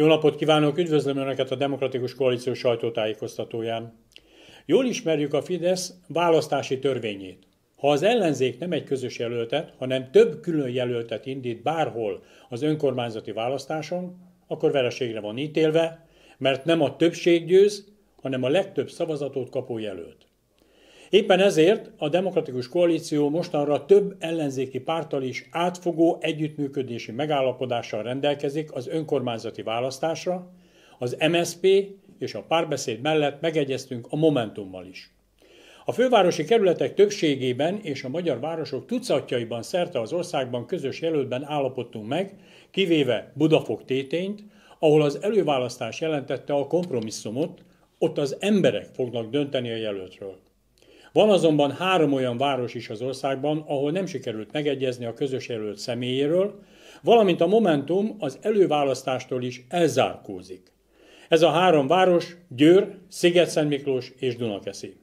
Jó napot kívánok, üdvözlöm Önöket a Demokratikus Koalíció sajtótájékoztatóján. Jól ismerjük a Fidesz választási törvényét. Ha az ellenzék nem egy közös jelöltet, hanem több külön jelöltet indít bárhol az önkormányzati választáson, akkor vereségre van ítélve, mert nem a többség győz, hanem a legtöbb szavazatot kapó jelölt. Éppen ezért a Demokratikus Koalíció mostanra több ellenzéki párttal is átfogó együttműködési megállapodással rendelkezik az önkormányzati választásra, az MSP és a párbeszéd mellett megegyeztünk a Momentummal is. A fővárosi kerületek többségében és a magyar városok tucatjaiban szerte az országban közös jelöltben állapodtunk meg, kivéve Budafok tétényt, ahol az előválasztás jelentette a kompromisszumot, ott az emberek fognak dönteni a jelöltről. Van azonban három olyan város is az országban, ahol nem sikerült megegyezni a közös jelölt személyéről, valamint a Momentum az előválasztástól is elzárkózik. Ez a három város Győr, sziget Miklós és Dunakeszi.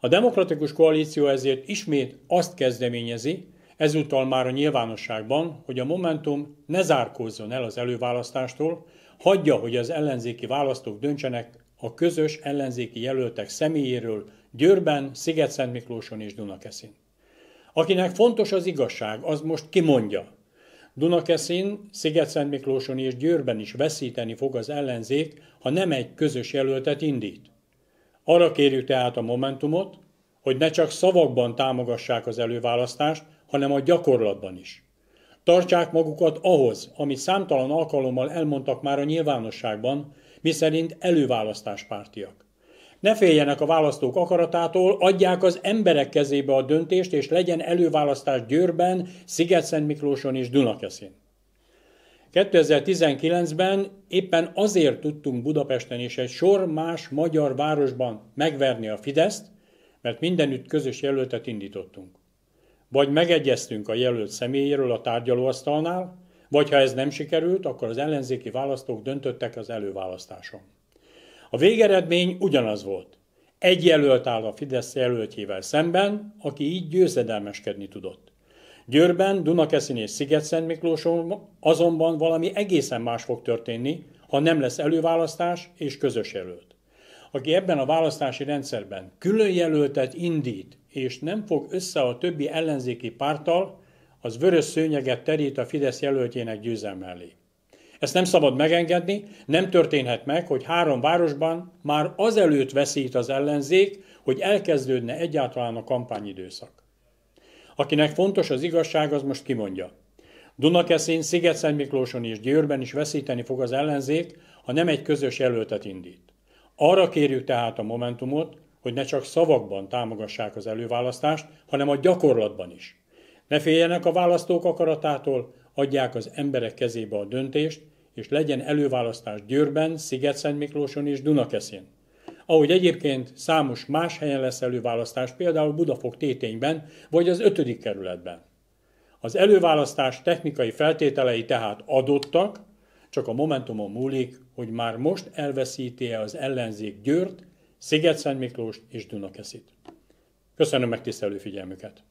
A demokratikus koalíció ezért ismét azt kezdeményezi, ezúttal már a nyilvánosságban, hogy a Momentum ne zárkózzon el az előválasztástól, hagyja, hogy az ellenzéki választók döntsenek a közös ellenzéki jelöltek személyéről Győrben, sziget Miklóson és Dunakeszin. Akinek fontos az igazság, az most kimondja. Dunakeszin, sziget Miklóson és Győrben is veszíteni fog az ellenzék, ha nem egy közös jelöltet indít. Arra kérjük tehát a Momentumot, hogy ne csak szavakban támogassák az előválasztást, hanem a gyakorlatban is. Tartsák magukat ahhoz, amit számtalan alkalommal elmondtak már a nyilvánosságban, miszerint előválasztáspártiak. Ne féljenek a választók akaratától, adják az emberek kezébe a döntést, és legyen előválasztás Győrben, sziget Miklóson és Dunakeszin. 2019-ben éppen azért tudtunk Budapesten és egy sor más magyar városban megverni a Fideszt, mert mindenütt közös jelöltet indítottunk. Vagy megegyeztünk a jelölt személyéről a tárgyalóasztalnál, vagy ha ez nem sikerült, akkor az ellenzéki választók döntöttek az előválasztáson. A végeredmény ugyanaz volt. Egy jelölt áll a Fidesz jelöltjével szemben, aki így győzedelmeskedni tudott. Győrben, Dunakeszin és sziget Miklóson azonban valami egészen más fog történni, ha nem lesz előválasztás és közös jelölt. Aki ebben a választási rendszerben külön jelöltet indít, és nem fog össze a többi ellenzéki párttal, az vörös szőnyeget terít a Fidesz jelöltjének győzelme elé. Ezt nem szabad megengedni, nem történhet meg, hogy három városban már azelőtt veszít az ellenzék, hogy elkezdődne egyáltalán a kampányidőszak. Akinek fontos az igazság, az most kimondja. Dunakeszin, sziget Miklóson és Győrben is veszíteni fog az ellenzék, ha nem egy közös jelöltet indít. Arra kérjük tehát a Momentumot, hogy ne csak szavakban támogassák az előválasztást, hanem a gyakorlatban is. Ne féljenek a választók akaratától, adják az emberek kezébe a döntést, és legyen előválasztás Győrben, sziget Miklóson és Dunakeszén. Ahogy egyébként számos más helyen lesz előválasztás, például Budafok tétényben vagy az 5. kerületben. Az előválasztás technikai feltételei tehát adottak, csak a momentumon múlik, hogy már most elveszíti-e az ellenzék Győrt, sziget miklós és Dunakeszit. Köszönöm megtisztelő figyelmüket!